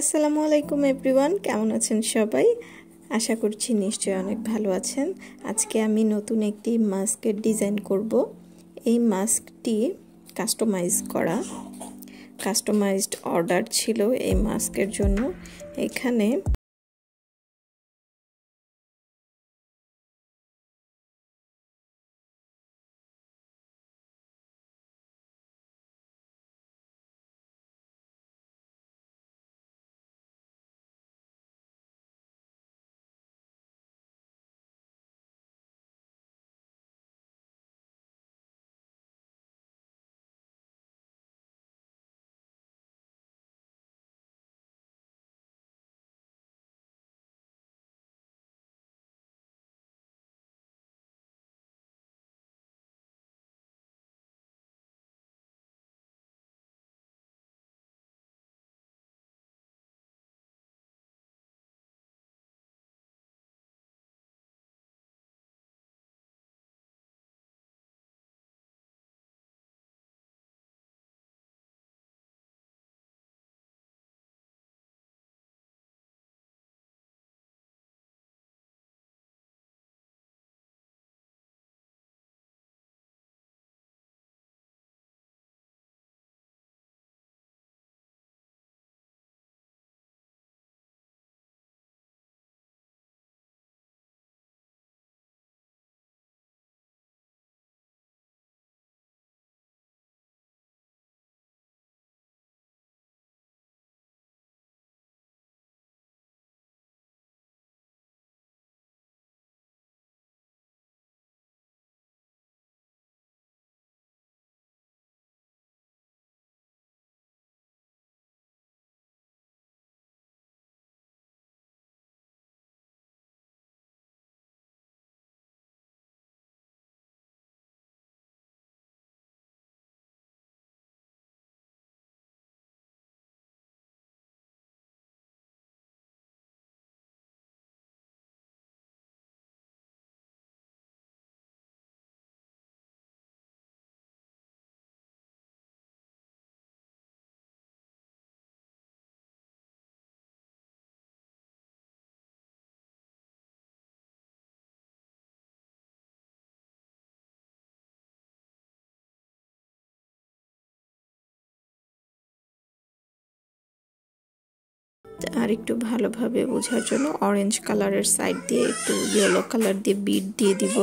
আসসালামু আলাইকুম এভরিওয়ান কেমন আছেন সবাই আশা করছি নিশ্চয়ই অনেক ভালো আছেন আজকে আমি নতুন একটি মাস্কের ডিজাইন করব এই মাস্কটি কাস্টমাইজ করা কাস্টমাইজড অর্ডার ছিল এই মাস্কের জন্য এখানে আর একটু ভালোভাবে বোঝার জন্য অরেঞ্জ কালারের সাইড দিয়ে একটু ইয়েলো কালার দিয়ে বিট দিয়ে দিব